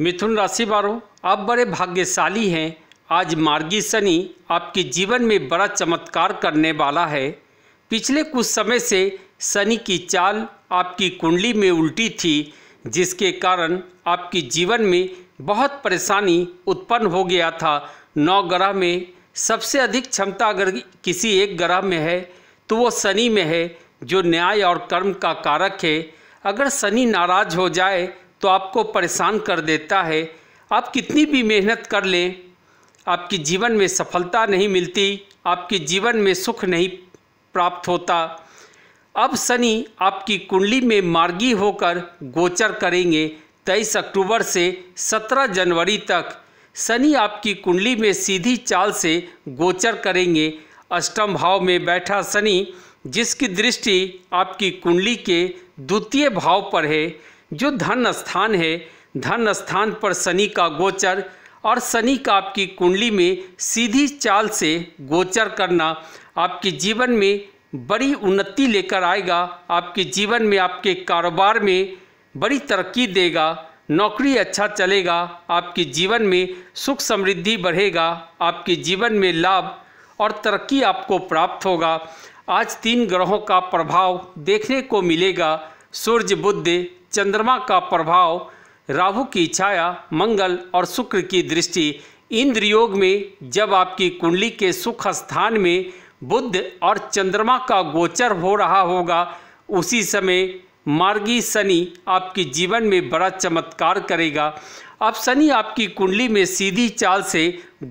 मिथुन राशि वालों आप बड़े भाग्यशाली हैं आज मार्गी शनि आपके जीवन में बड़ा चमत्कार करने वाला है पिछले कुछ समय से शनि की चाल आपकी कुंडली में उल्टी थी जिसके कारण आपके जीवन में बहुत परेशानी उत्पन्न हो गया था नौ ग्रह में सबसे अधिक क्षमता अगर किसी एक ग्रह में है तो वो शनि में है जो न्याय और कर्म का कारक है अगर शनि नाराज हो जाए तो आपको परेशान कर देता है आप कितनी भी मेहनत कर लें आपकी जीवन में सफलता नहीं मिलती आपके जीवन में सुख नहीं प्राप्त होता अब शनि आपकी कुंडली में मार्गी होकर गोचर करेंगे तेईस अक्टूबर से सत्रह जनवरी तक शनि आपकी कुंडली में सीधी चाल से गोचर करेंगे अष्टम भाव में बैठा शनि जिसकी दृष्टि आपकी कुंडली के द्वितीय भाव पर है जो धन स्थान है धन स्थान पर शनि का गोचर और शनि का आपकी कुंडली में सीधी चाल से गोचर करना आपके जीवन में बड़ी उन्नति लेकर आएगा आपके जीवन में आपके कारोबार में बड़ी तरक्की देगा नौकरी अच्छा चलेगा आपके जीवन में सुख समृद्धि बढ़ेगा आपके जीवन में लाभ और तरक्की आपको प्राप्त होगा आज तीन ग्रहों का प्रभाव देखने को मिलेगा सूर्य बुद्ध चंद्रमा का प्रभाव राहु की छाया मंगल और शुक्र की दृष्टि इंद्र योग में जब आपकी कुंडली के सुख स्थान में बुद्ध और चंद्रमा का गोचर हो रहा होगा उसी समय मार्गी शनि आपके जीवन में बड़ा चमत्कार करेगा अब शनि आपकी कुंडली में सीधी चाल से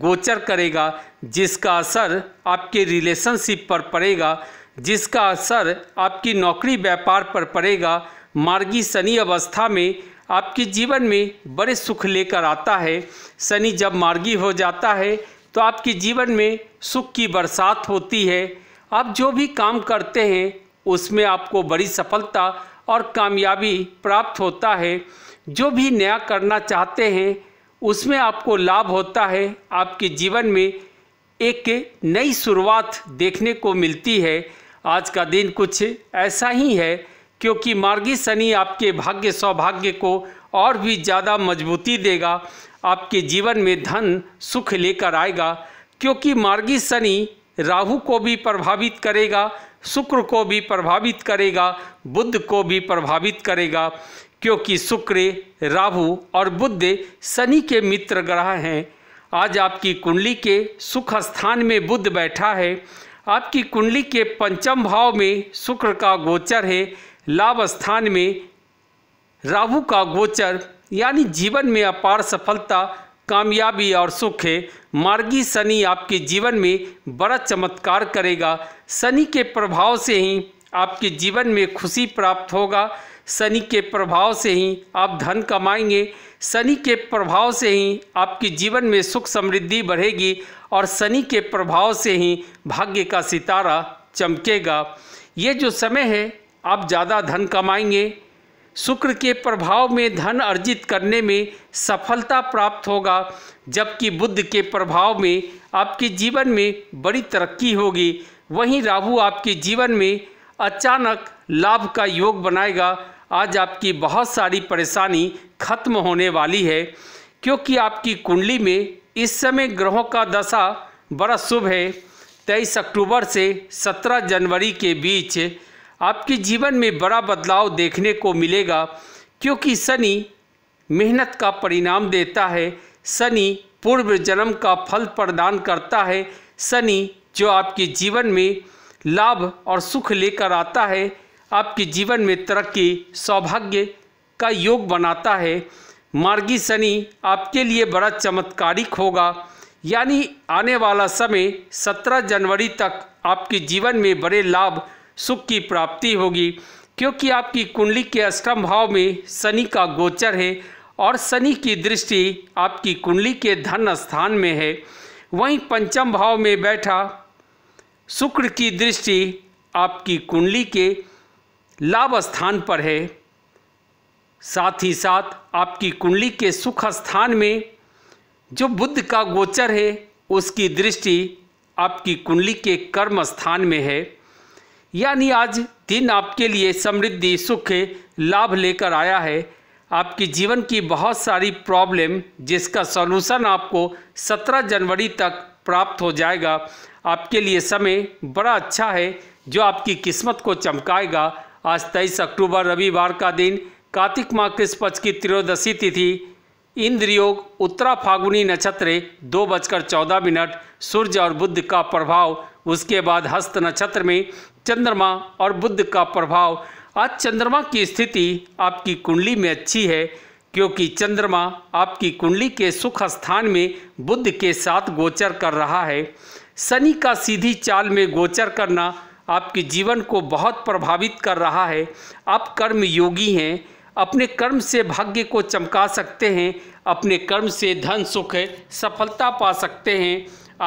गोचर करेगा जिसका असर आपके रिलेशनशिप पर पड़ेगा जिसका असर आपकी नौकरी व्यापार पर पड़ेगा मार्गी शनि अवस्था में आपके जीवन में बड़े सुख लेकर आता है शनि जब मार्गी हो जाता है तो आपके जीवन में सुख की बरसात होती है आप जो भी काम करते हैं उसमें आपको बड़ी सफलता और कामयाबी प्राप्त होता है जो भी नया करना चाहते हैं उसमें आपको लाभ होता है आपके जीवन में एक नई शुरुआत देखने को मिलती है आज का दिन कुछ ऐसा ही है क्योंकि मार्गी शनि आपके भाग्य सौभाग्य को और भी ज़्यादा मजबूती देगा आपके जीवन में धन सुख लेकर आएगा क्योंकि मार्गी शनि राहु को भी प्रभावित करेगा शुक्र को भी प्रभावित करेगा बुद्ध को भी प्रभावित करेगा क्योंकि शुक्र राहु और बुद्ध शनि के मित्र ग्रह हैं आज आपकी कुंडली के सुख स्थान में बुद्ध बैठा है आपकी कुंडली के पंचम भाव में शुक्र का गोचर है लाभ स्थान में राहु का गोचर यानी जीवन में अपार सफलता कामयाबी और सुख है मार्गी शनि आपके जीवन में बड़ा चमत्कार करेगा शनि के प्रभाव से ही आपके जीवन में खुशी प्राप्त होगा शनि के प्रभाव से ही आप धन कमाएंगे शनि के प्रभाव से ही आपके जीवन में सुख समृद्धि बढ़ेगी और शनि के प्रभाव से ही भाग्य का सितारा चमकेगा ये जो समय है आप ज़्यादा धन कमाएंगे शुक्र के प्रभाव में धन अर्जित करने में सफलता प्राप्त होगा जबकि बुद्ध के प्रभाव में आपके जीवन में बड़ी तरक्की होगी वहीं राहु आपके जीवन में अचानक लाभ का योग बनाएगा आज आपकी बहुत सारी परेशानी खत्म होने वाली है क्योंकि आपकी कुंडली में इस समय ग्रहों का दशा बड़ा शुभ है तेईस अक्टूबर से सत्रह जनवरी के बीच आपके जीवन में बड़ा बदलाव देखने को मिलेगा क्योंकि शनि मेहनत का परिणाम देता है शनि पूर्व जन्म का फल प्रदान करता है शनि जो आपके जीवन में लाभ और सुख लेकर आता है आपके जीवन में तरक्की सौभाग्य का योग बनाता है मार्गी शनि आपके लिए बड़ा चमत्कारिक होगा यानी आने वाला समय 17 जनवरी तक आपके जीवन में बड़े लाभ सुख की प्राप्ति होगी क्योंकि आपकी कुंडली के अष्टम भाव में शनि का गोचर है और शनि की दृष्टि आपकी कुंडली के धन स्थान में है वहीं पंचम भाव में बैठा शुक्र की दृष्टि आपकी कुंडली के लाभ स्थान पर है साथ ही साथ आपकी कुंडली के सुख स्थान में जो बुद्ध का गोचर है उसकी दृष्टि आपकी कुंडली के कर्म स्थान में है यानी आज दिन आपके लिए समृद्धि सुख लाभ लेकर आया है आपकी जीवन की बहुत सारी प्रॉब्लम जिसका सॉल्यूशन आपको 17 जनवरी तक प्राप्त हो जाएगा आपके लिए समय बड़ा अच्छा है जो आपकी किस्मत को चमकाएगा आज तेईस अक्टूबर रविवार का दिन कार्तिक माह कृष्ण पक्ष की त्रयोदशी तिथि इंद्र योग उत्तरा फागुनी नक्षत्र दो बजकर चौदह मिनट सूर्य और बुद्ध का प्रभाव उसके बाद हस्त नक्षत्र में चंद्रमा और बुद्ध का प्रभाव आज चंद्रमा की स्थिति आपकी कुंडली में अच्छी है क्योंकि चंद्रमा आपकी कुंडली के सुख स्थान में बुद्ध के साथ गोचर कर रहा है शनि का सीधी चाल में गोचर करना आपके जीवन को बहुत प्रभावित कर रहा है आप कर्म योगी हैं अपने कर्म से भाग्य को चमका सकते हैं अपने कर्म से धन सुख सफलता पा सकते हैं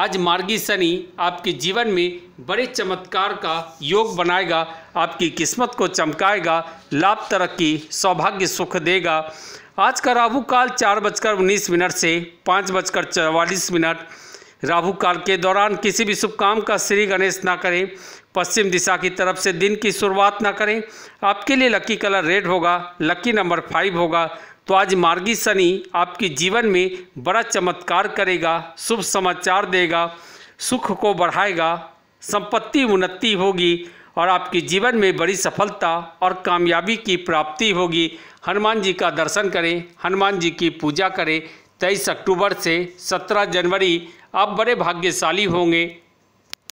आज मार्गी शनि आपके जीवन में बड़े चमत्कार का योग बनाएगा आपकी किस्मत को चमकाएगा लाभ तरक्की सौभाग्य सुख देगा आज का राहु काल चार बजकर उन्नीस मिनट से पाँच बजकर चौवालीस मिनट राहु काल के दौरान किसी भी शुभ काम का श्री गणेश ना करें पश्चिम दिशा की तरफ से दिन की शुरुआत ना करें आपके लिए लकी कलर रेड होगा लकी नंबर फाइव होगा तो आज मार्गी शनि आपके जीवन में बड़ा चमत्कार करेगा शुभ समाचार देगा सुख को बढ़ाएगा संपत्ति उन्नति होगी और आपके जीवन में बड़ी सफलता और कामयाबी की प्राप्ति होगी हनुमान जी का दर्शन करें हनुमान जी की पूजा करें तेईस अक्टूबर से सत्रह जनवरी आप बड़े भाग्यशाली होंगे